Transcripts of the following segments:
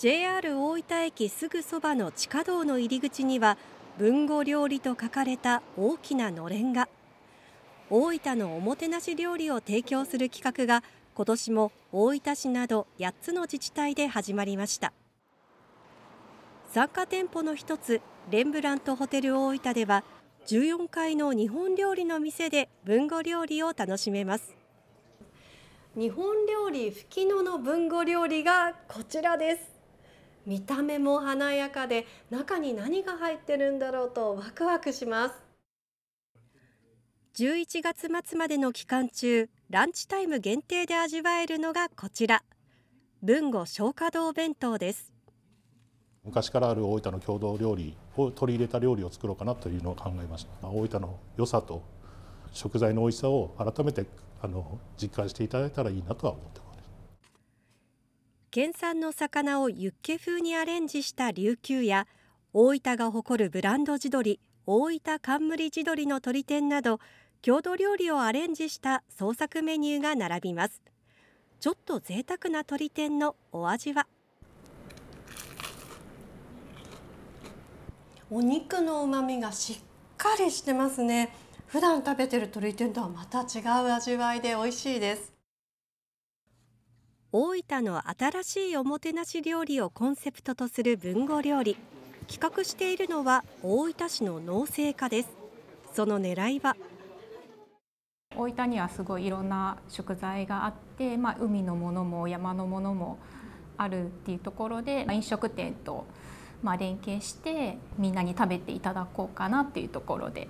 JR 大分駅すぐそばの地下道の入り口には文語料理と書かれた大きなのれんが大分のおもてなし料理を提供する企画が今年も大分市など8つの自治体で始まりました参加店舗の一つレンブラントホテル大分では14階の日本料理の店で文語料理を楽しめます日本料理吹きのの文語料理がこちらです見た目も華やかで中に何が入ってるんだろうとワクワクします11月末までの期間中ランチタイム限定で味わえるのがこちら文後消化道弁当です昔からある大分の郷土料理を取り入れた料理を作ろうかなというのを考えました大分の良さと食材の美味しさを改めてあの実感していただいたらいいなとは思ってます県産の魚をユッケ風にアレンジした琉球や大分が誇るブランド地鶏大分冠地鶏の鳥天など郷土料理をアレンジした創作メニューが並びますちょっと贅沢な鳥天のお味はお肉の旨味がしっかりしてますね普段食べてる鳥天とはまた違う味わいで美味しいです大分の新しいおもてなし料理をコンセプトとする文豪料理企画しているのは大分市の農政課ですその狙いは大分にはすごいいろんな食材があって、まあ、海のものも山のものもあるっていうところで飲食店とまあ連携してみんなに食べていただこうかなっていうところで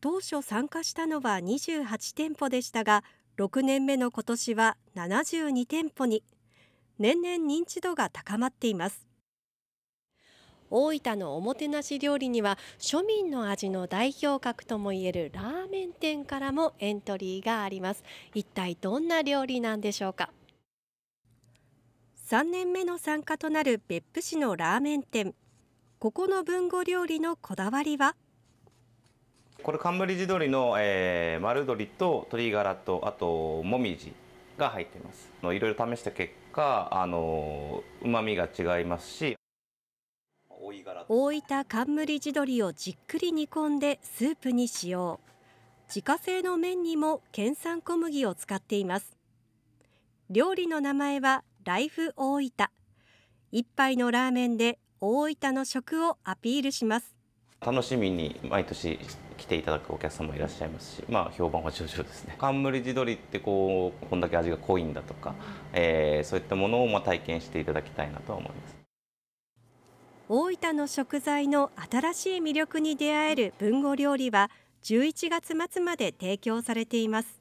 当初参加したのは28店舗でしたが6年目の今年は72店舗に年々認知度が高まっています大分のおもてなし料理には庶民の味の代表格ともいえるラーメン店からもエントリーがあります一体どんな料理なんでしょうか3年目の参加となる別府市のラーメン店ここの文語料理のこだわりはこれ冠地鶏の、えー、丸鶏と鶏ガラとあともみじが入っていますいろいろ試した結果あのうまみが違いますし大分冠地鶏をじっくり煮込んでスープに使用自家製の麺にも県産小麦を使っています料理の名前はライフ大分一杯のラーメンで大分の食をアピールします楽しみに毎年来ていただくお客さんもいらっしゃいますし、まあ、評判は上々ですね冠地鶏ってこうこんだけ味が濃いんだとか、えー、そういったものをま体験していただきたいなと思います大分の食材の新しい魅力に出会える文豪料理は11月末まで提供されています